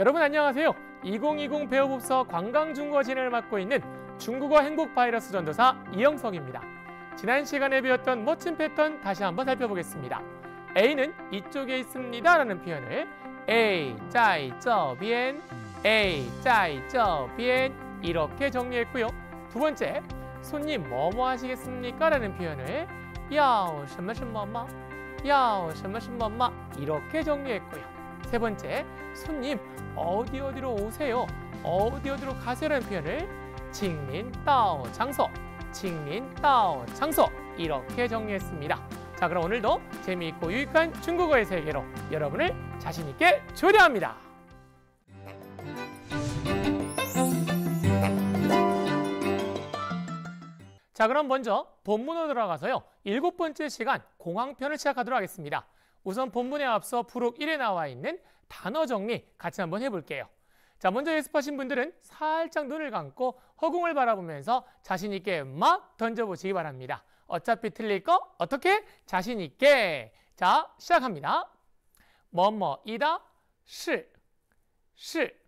여러분 안녕하세요. 2020 배우법서 관광중국어 진을 맡고 있는 중국어 행복바이러스 전도사 이영석입니다. 지난 시간에 배웠던 멋진 패턴 다시 한번 살펴보겠습니다. A는 이쪽에 있습니다 라는 표현을 A, 짜이, 저, 비엔 A, 짜이, 저, 비엔 이렇게 정리했고요. 두 번째, 손님 뭐뭐 하시겠습니까? 라는 표현을 야오, 什么什么吗? 야오, 什么什么吗? 이렇게 정리했고요. 세 번째, 손님 어디 어디로 오세요? 어디 어디로 가세요라는 표현을 칭민 따오 장소, 칭민 따오 장소 이렇게 정리했습니다. 자, 그럼 오늘도 재미있고 유익한 중국어의 세계로 여러분을 자신 있게 조려합니다. 자, 그럼 먼저 본문으로 들어가서요. 일곱 번째 시간 공항편을 시작하도록 하겠습니다. 우선 본문에 앞서 부록 1에 나와 있는 단어 정리 같이 한번 해볼게요. 자, 먼저 예습하신 분들은 살짝 눈을 감고 허공을 바라보면서 자신 있게 막 던져보시기 바랍니다. 어차피 틀릴 거 어떻게? 자신 있게. 자, 시작합니다. 뭐뭐이다, 실, 실.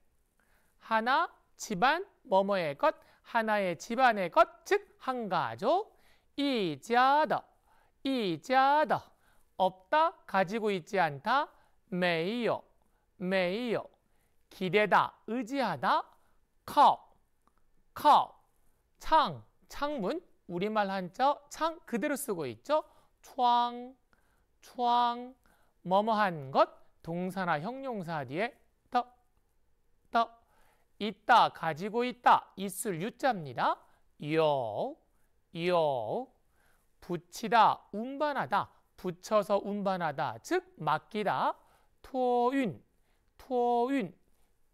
하나, 집안, 뭐뭐의 것, 하나의 집안의 것, 즉, 한 가족. 이자더, 이자더. 없다, 가지고 있지 않다, 메이요, 메이요. 기대다, 의지하다, 커, 커. 창, 창문, 우리말 한자 창 그대로 쓰고 있죠. 추앙, 추앙. 뭐뭐한 것, 동사나 형용사 뒤에 떠, 떠. 있다, 가지고 있다, 있을 유자입니다. 요, 요. 붙이다, 운반하다, 붙여서 운반하다, 즉 맡기다, 토윈토윈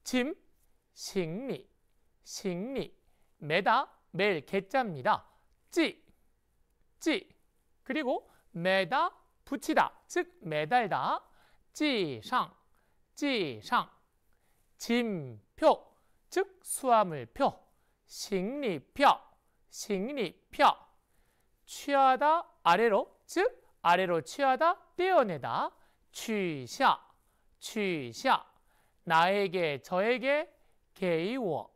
짐, 식리, 식리, 매다, 매일 개짜입니다. 찌, 찌, 그리고 매다, 붙이다, 즉 매달다, 찌상, 찌상, 짐표, 즉 수화물표, 식리표, 식리표, 취하다 아래로, 즉 아래로 취하다, 떼어내다, 취샤, 취샤, 나에게, 저에게, 게이워,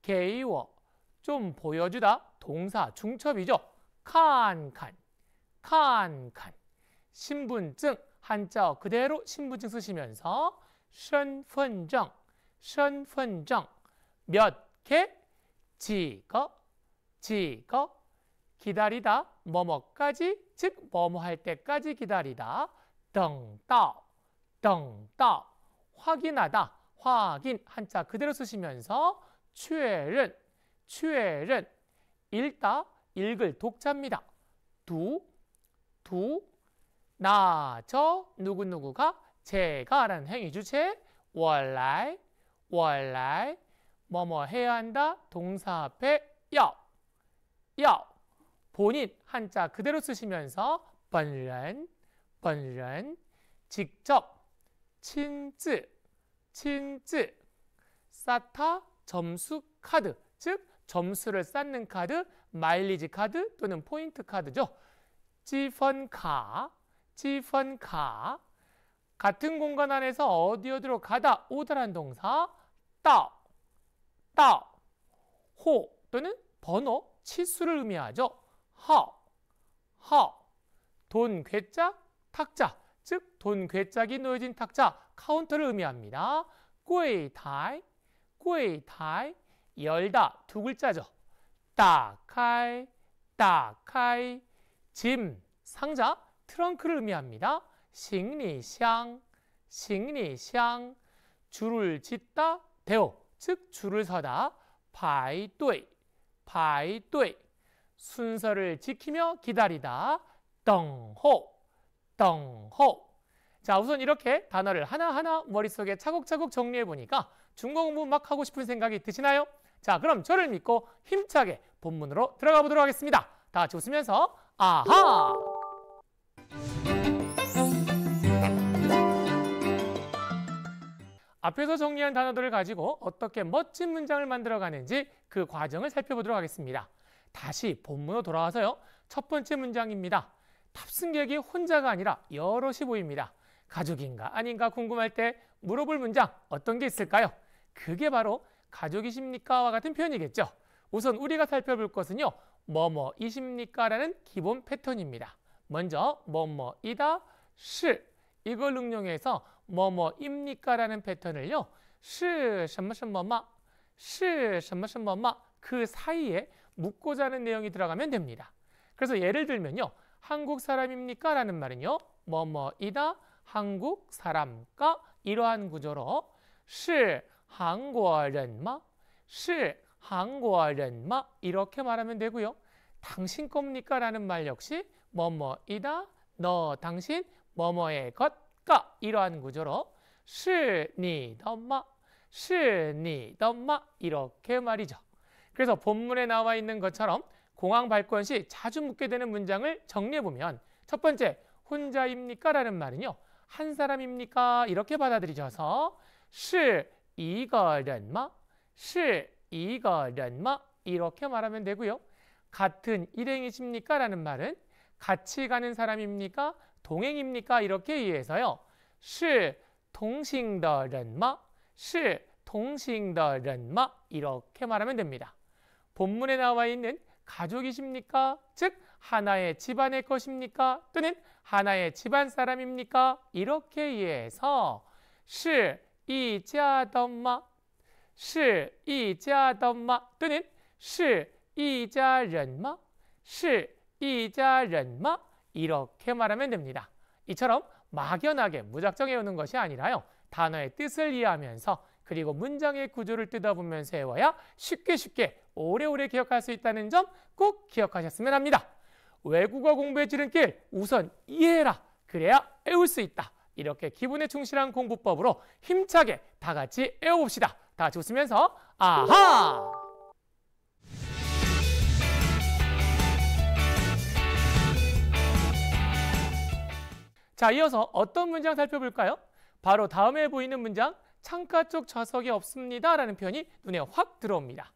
게이워, 좀 보여주다, 동사, 중첩이죠. 칸칸, 칸칸, 신분증, 한자어 그대로 신분증 쓰시면서 신분증, 신분증, 몇 개, 지거, 지거, 기다리다 뭐뭐까지 즉 뭐뭐 할 때까지 기다리다 등다 등다 확인하다 확인 한자 그대로 쓰시면서 최른 최른 읽다 읽을 독자입니다. 두, 두, 나, 저, 누구누구가 제가 라는 행위 주체 원래 원래 뭐뭐 해야 한다 동사 앞에 여, 여, 본인 한자 그대로 쓰시면서 번런, 번런, 직접, 친즈, 친즈, 사타 점수 카드, 즉 점수를 쌓는 카드, 마일리지 카드 또는 포인트 카드죠. 지펀카, 지펀카 같은 공간 안에서 어디 어디로 가다 오다란 동사 따, 따, 호 또는 번호, 치수를 의미하죠. 허, 허. 돈 괴짜, 탁자. 즉, 돈괴짜기 놓여진 탁자, 카운터를 의미합니다. 꿰이타이, 꿰이타이. 열다, 두 글자죠. 따카이, 따카이. 짐, 상자, 트렁크를 의미합니다. 싱리샹, 싱리샹. 줄을 짓다, 대오. 즉, 줄을 서다. 바이또이, 바이또이. 순서를 지키며 기다리다. 떵호, 떵호. 자, 우선 이렇게 단어를 하나하나 머릿속에 차곡차곡 정리해 보니까 중국 공부 막 하고 싶은 생각이 드시나요? 자, 그럼 저를 믿고 힘차게 본문으로 들어가 보도록 하겠습니다. 다 같이 웃으면서 아하! 앞에서 정리한 단어들을 가지고 어떻게 멋진 문장을 만들어 가는지 그 과정을 살펴보도록 하겠습니다. 다시 본문으로 돌아와서요. 첫 번째 문장입니다. 탑승객이 혼자가 아니라 여럿이 보입니다. 가족인가 아닌가 궁금할 때 물어볼 문장 어떤 게 있을까요? 그게 바로 가족이십니까와 같은 표현이겠죠. 우선 우리가 살펴볼 것은요. 뭐뭐이십니까? 라는 기본 패턴입니다. 먼저 뭐뭐이다, 시 이걸 응용해서 뭐뭐입니까? 라는 패턴을요. 시什么什么마 시什么什么마그 사이에 묻고자 하는 내용이 들어가면 됩니다. 그래서 예를 들면요. 한국 사람입니까? 라는 말은요. 뭐뭐이다 한국 사람과 이러한 구조로 是韩国人吗?是韩国人吗? 이렇게 말하면 되고요. 당신 겁니까? 라는 말 역시 뭐뭐이다 너 당신 뭐뭐의 것과 이러한 구조로 시니 的마 시니 的마 이렇게 말이죠. 그래서 본문에 나와 있는 것처럼 공항 발권 시 자주 묻게 되는 문장을 정리해보면 첫 번째, 혼자입니까? 라는 말은요. 한 사람입니까? 이렇게 받아들이셔서 시 이거련마 시 이거련마 이렇게 말하면 되고요. 같은 일행이십니까? 라는 말은 같이 가는 사람입니까? 동행입니까? 이렇게 이해해서요. 시 동싱더련마 시 동싱더련마 이렇게 말하면 됩니다. 본문에 나와 있는 가족이십니까? 즉 하나의 집안의 것입니까? 또는 하나의 집안 사람입니까? 이렇게 이해해서 是一家的吗?是一家的吗? 아, 아, 또는 是一家人吗?是一家人吗? 아, 이렇게 말하면 됩니다. 이처럼 막연하게 무작정 외우는 것이 아니라요. 단어의 뜻을 이해하면서 그리고 문장의 구조를 뜯어보면 세워야 쉽게 쉽게 오래오래 기억할 수 있다는 점 꼭 기억하셨으면 합니다. 외국어 공부에 지름길 우선 이해해라. 그래야 외울 수 있다. 이렇게 기분에 충실한 공부법으로 힘차게 다 같이 외워봅시다. 다 같이 웃으면서 아하! 자, 이어서 어떤 문장 살펴볼까요? 바로 다음에 보이는 문장 창가 쪽 좌석이 없습니다라는 표현이 눈에 확 들어옵니다.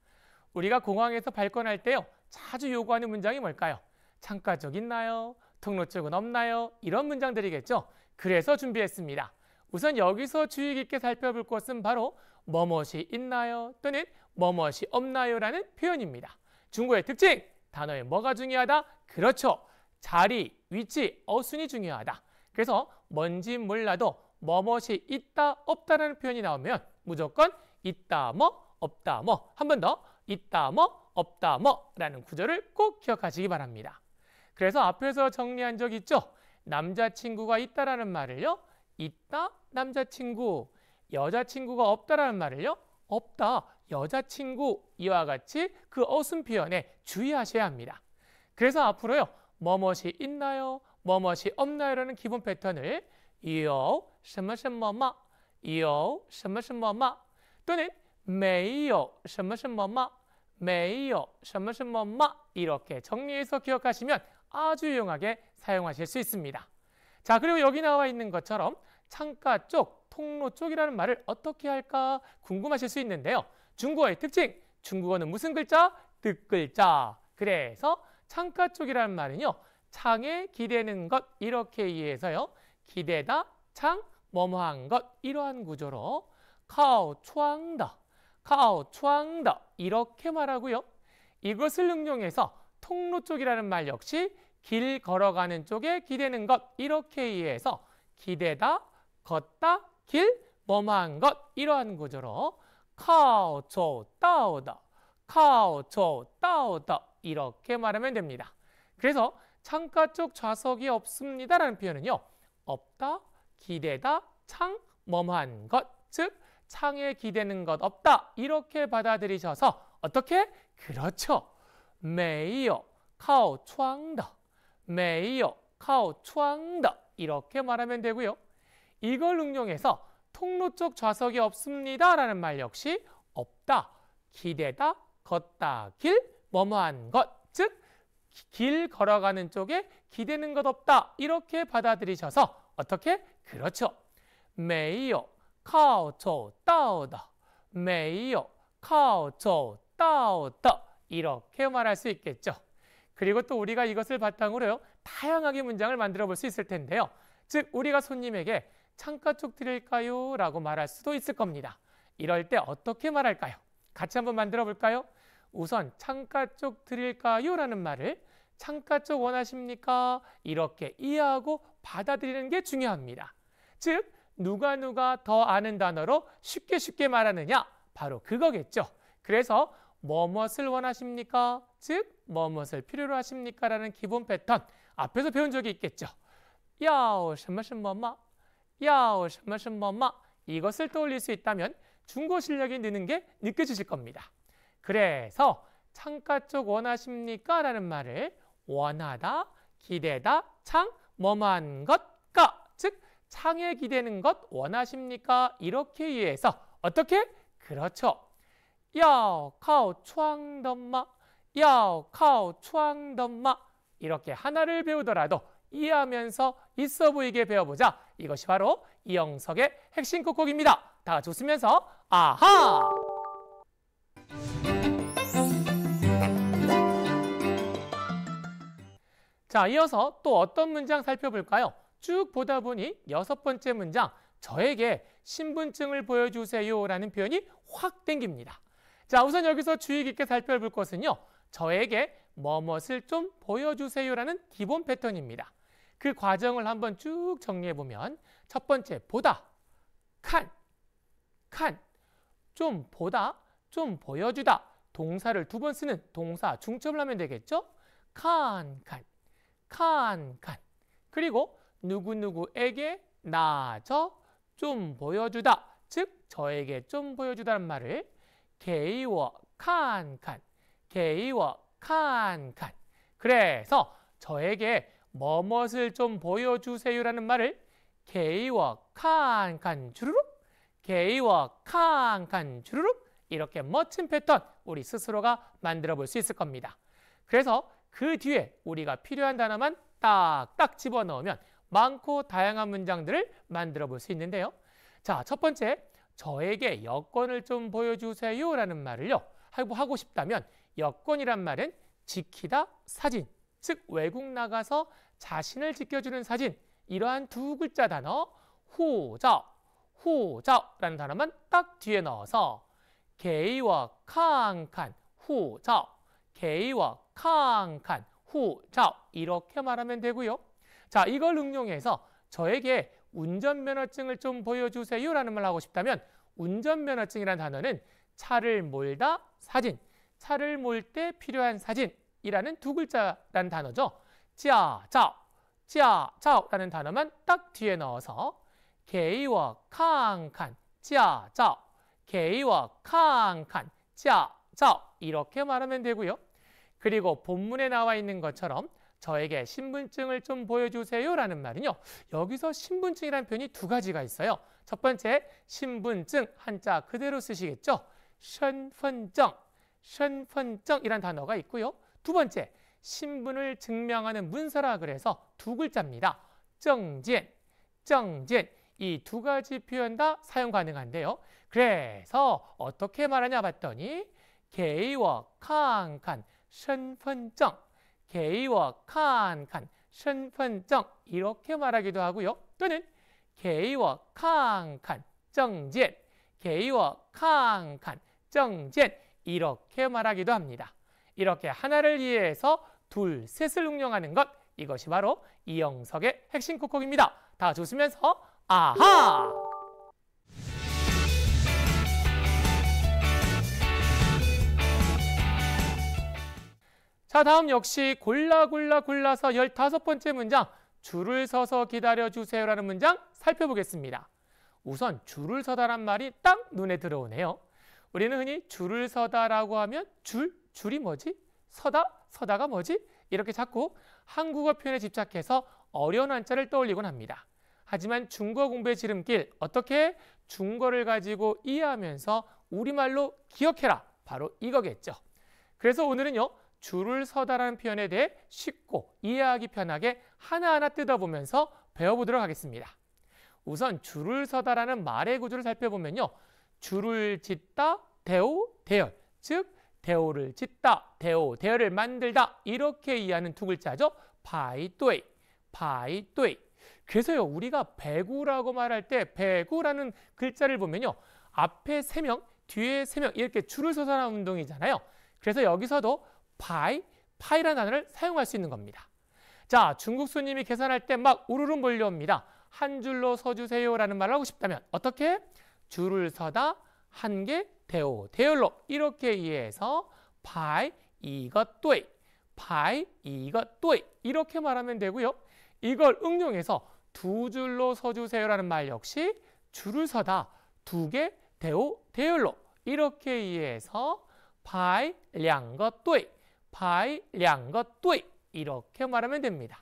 우리가 공항에서 발권할 때요. 자주 요구하는 문장이 뭘까요? 창가 쪽 있나요? 통로 쪽은 없나요? 이런 문장들이겠죠. 그래서 준비했습니다. 우선 여기서 주의 깊게 살펴볼 것은 바로 뭐뭇이 있나요? 또는 뭐뭇이 없나요? 라는 표현입니다. 중국의 특징! 단어에 뭐가 중요하다? 그렇죠. 자리, 위치, 어순이 중요하다. 그래서 뭔진 몰라도 뭐뭇이 있다, 없다라는 표현이 나오면 무조건 있다, 뭐, 없다, 뭐. 한 번 더 있다, 뭐, 없다, 뭐라는 구절을 꼭 기억하시기 바랍니다. 그래서 앞에서 정리한 적 있죠? 남자친구가 있다라는 말을요. 있다, 남자친구. 여자친구가 없다라는 말을요. 없다, 여자친구. 이와 같이 그 어순 표현에 주의하셔야 합니다. 그래서 앞으로요. 뭐뭇이 있나요? 뭐뭇이 없나요? 라는 기본 패턴을 有什么什么吗？有什么什么吗？또는没有什么什么吗？没有什么什么吗？이렇게 정리해서 기억하시면 아주 유용하게 사용하실 수 있습니다. 자, 그리고 여기 나와 있는 것처럼 창가 쪽, 통로 쪽이라는 말을 어떻게 할까 궁금하실 수 있는데요. 중국어의 특징, 중국어는 무슨 글자? 득글자. 그래서 창가 쪽이라는 말은요. 창에 기대는 것 이렇게 이해해서요. 기대다, 창, 뭐뭐한 것 이러한 구조로 카오 추앙더 카오 추앙더 이렇게 말하고요. 이것을 응용해서 통로 쪽이라는 말 역시 길 걸어가는 쪽에 기대는 것 이렇게 이해해서 기대다, 걷다, 길, 뭐뭐한 것 이러한 구조로 카오 초따오더 카오 초따오더 이렇게 말하면 됩니다. 그래서 창가 쪽 좌석이 없습니다라는 표현은요. 없다, 기대다, 창, 뭐한 것, 즉 창에 기대는 것 없다 이렇게 받아들이셔서 어떻게? 그렇죠. 메이요, 카오, 추앙더 메이요, 카오, 추앙더 이렇게 말하면 되고요. 이걸 응용해서 통로 쪽 좌석이 없습니다 라는 말 역시 없다, 기대다, 걷다, 길, 뭐뭐한 것, 즉길 걸어가는 쪽에 기대는 것 없다 이렇게 받아들이셔서 어떻게? 그렇죠. 没有靠走道的没有靠走道的 이렇게 말할 수 있겠죠. 그리고 또 우리가 이것을 바탕으로요. 다양하게 문장을 만들어 볼 수 있을 텐데요. 즉 우리가 손님에게 창가 쪽 드릴까요? 라고 말할 수도 있을 겁니다. 이럴 때 어떻게 말할까요? 같이 한번 만들어 볼까요? 우선 창가 쪽 드릴까요? 라는 말을 창가 쪽 원하십니까? 이렇게 이해하고 받아들이는 게 중요합니다. 즉 누가 누가 더 아는 단어로 쉽게 쉽게 말하느냐? 바로 그거겠죠. 그래서 뭐무엇을 원하십니까? 즉 뭐무엇을 필요로 하십니까? 라는 기본 패턴 앞에서 배운 적이 있겠죠. 야오 什么什么마 야오 什么什么마 이것을 떠올릴 수 있다면 중고 실력이 느는 게 느껴지실 겁니다. 그래서 창가 쪽 원하십니까? 라는 말을 원하다, 기대다, 창, 뭐만 것가 즉 창에 기대는 것 원하십니까? 이렇게 이해해서 어떻게? 그렇죠. 야카오 추앙덤마 야카오 추앙덤마 이렇게 하나를 배우더라도 이해하면서 있어 보이게 배워보자. 이것이 바로 이영석의 핵심 곡곡입니다. 다좋으면서 아하! 자, 이어서 또 어떤 문장 살펴볼까요? 쭉 보다 보니 여섯 번째 문장, 저에게 신분증을 보여주세요 라는 표현이 확 땡깁니다. 자, 우선 여기서 주의 깊게 살펴볼 것은요. 저에게 뭐뭇을 좀 보여주세요 라는 기본 패턴입니다. 그 과정을 한번 쭉 정리해보면 첫 번째, 보다, 칸, 칸, 좀 보다, 좀 보여주다. 동사를 두 번 쓰는 동사 중첩을 하면 되겠죠? 칸, 칸. 칸, 칸. 그리고 누구누구에게 나, 저, 좀 보여주다. 즉, 저에게 좀 보여주다는 말을 게이워, 칸, 칸. 게이워, 칸, 칸. 그래서 저에게 뭐뭇을 좀 보여주세요라는 말을 게이워, 칸, 칸, 주르륵. 게이워, 칸, 칸, 주르륵. 이렇게 멋진 패턴 우리 스스로가 만들어 볼 수 있을 겁니다. 그래서 그 뒤에 우리가 필요한 단어만 딱딱 집어넣으면 많고 다양한 문장들을 만들어 볼 수 있는데요. 자, 첫 번째, 저에게 여권을 좀 보여주세요 라는 말을요. 하고 싶다면 여권이란 말은 지키다 사진, 즉 외국 나가서 자신을 지켜주는 사진, 이러한 두 글자 단어 호적, 호적라는 단어만 딱 뒤에 넣어서 게이와 칸칸 호적 개이와 캉칸, 후, 자 이렇게 말하면 되고요. 자 이걸 응용해서 저에게 운전면허증을 좀 보여주세요라는 말 하고 싶다면 운전면허증이라는 단어는 차를 몰다 사진, 차를 몰 때 필요한 사진이라는 두 글자라는 단어죠. 짜자오, 짜자오라는 단어만 딱 뒤에 넣어서 개이와 캉칸, 짜자오, 개의와 캉칸, 짜자오 이렇게 말하면 되고요. 그리고 본문에 나와 있는 것처럼 저에게 신분증을 좀 보여주세요 라는 말은요. 여기서 신분증이라는 표현이 두 가지가 있어요. 첫 번째, 신분증 한자 그대로 쓰시겠죠? 신분증, 신분증이란 단어가 있고요. 두 번째, 신분을 증명하는 문서라 그래서 두 글자입니다. 정진, 정진. 이두 가지 표현 다 사용 가능한데요. 그래서 어떻게 말하냐 봤더니 게이워 칸칸 신份证 개의어 칸칸, 身份证 이렇게 말하기도 하고요. 또는 개의어 칸칸, 정젠, 개의어 칸칸, 정젠 이렇게 말하기도 합니다. 이렇게 하나를 이해해서 둘, 셋을 응용하는 것 이것이 바로 이영석의 핵심 콕콕입니다. 다 좋으면서 아하! 자, 다음 역시 골라 골라 골라서 열다섯 번째 문장 줄을 서서 기다려주세요라는 문장 살펴보겠습니다. 우선 줄을 서다란 말이 딱 눈에 들어오네요. 우리는 흔히 줄을 서다라고 하면 줄, 줄이 뭐지? 서다, 서다가 뭐지? 이렇게 자꾸 한국어 표현에 집착해서 어려운 한자를 떠올리곤 합니다. 하지만 중국어 공부의 지름길, 어떻게 중국어를 가지고 이해하면서 우리말로 기억해라! 바로 이거겠죠. 그래서 오늘은요, 줄을 서다라는 표현에 대해 쉽고 이해하기 편하게 하나하나 뜯어보면서 배워보도록 하겠습니다. 우선 줄을 서다라는 말의 구조를 살펴보면요. 줄을 짓다, 대오, 대열. 즉, 대오를 짓다, 대오, 대열을 만들다 이렇게 이해하는 두 글자죠. 바이또이, 바이또이. 그래서요, 우리가 배구라고 말할 때 배구라는 글자를 보면요. 앞에 세명 뒤에 세명 이렇게 줄을 서서 하는 운동이잖아요. 그래서 여기서도 파이, 파이라는 단어를 사용할 수 있는 겁니다. 자, 중국 손님이 계산할 때 막 우르르 몰려옵니다. 한 줄로 서주세요라는 말을 하고 싶다면 어떻게? 줄을 서다 한 개 대오 대열로 이렇게 이해해서 파이 이것 또이 파이 이것 또이 이렇게 말하면 되고요. 이걸 응용해서 두 줄로 서주세요라는 말 역시 줄을 서다 두 개 대오 대열로 이렇게 이해해서 파이 량것 또이 파이 량것 뚜이 이렇게 말하면 됩니다.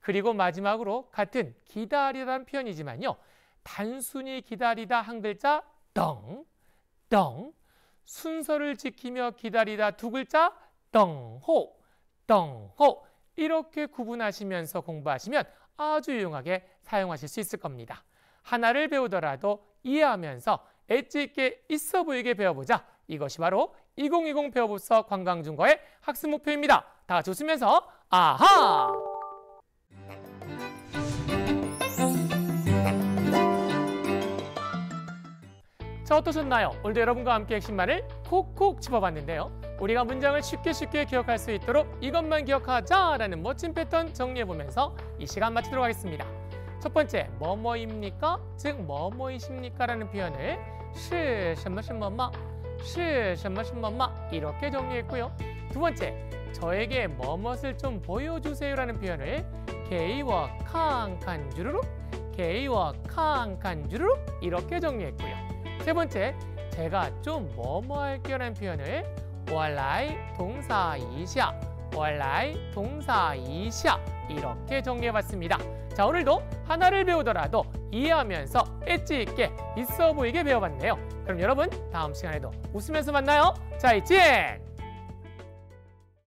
그리고 마지막으로 같은 기다리라는 표현이지만요. 단순히 기다리다 한 글자 덩, 덩 순서를 지키며 기다리다 두 글자 덩호, 덩호 이렇게 구분하시면서 공부하시면 아주 유용하게 사용하실 수 있을 겁니다. 하나를 배우더라도 이해하면서 엣지 있게 있어 보이게 배워보자. 이것이 바로 2020폐어부서 관광중과의 학습 목표입니다. 다 같이 웃으면서 아하! 자 어떠셨나요? 오늘도 여러분과 함께 핵심말을 콕콕 집어봤는데요. 우리가 문장을 쉽게 쉽게 기억할 수 있도록 이것만 기억하자라는 멋진 패턴 정리해보면서 이 시간 마치도록 하겠습니다. 첫 번째, 뭐뭐입니까? 즉, 뭐뭐이십니까? 라는 표현을 시, 시, 뭐, 시, 뭐, 뭐 실, 셔머신 뭐마 이렇게 정리했고요. 두 번째, 저에게 뭐뭇을 좀 보여주세요라는 표현을 게이와 캉칸 주르륵, 게이와 캉칸 주르륵 이렇게 정리했고요. 세 번째, 제가 좀 뭐 뭐 할게요라는 표현을 월라이 동사 이샤, 월라이 동사 이샤 이렇게 정리해봤습니다. 자 오늘도 하나를 배우더라도 이해하면서 엣지 있게 있어 보이게 배워봤네요. 그럼 여러분 다음 시간에도 웃으면서 만나요. 자 이젠!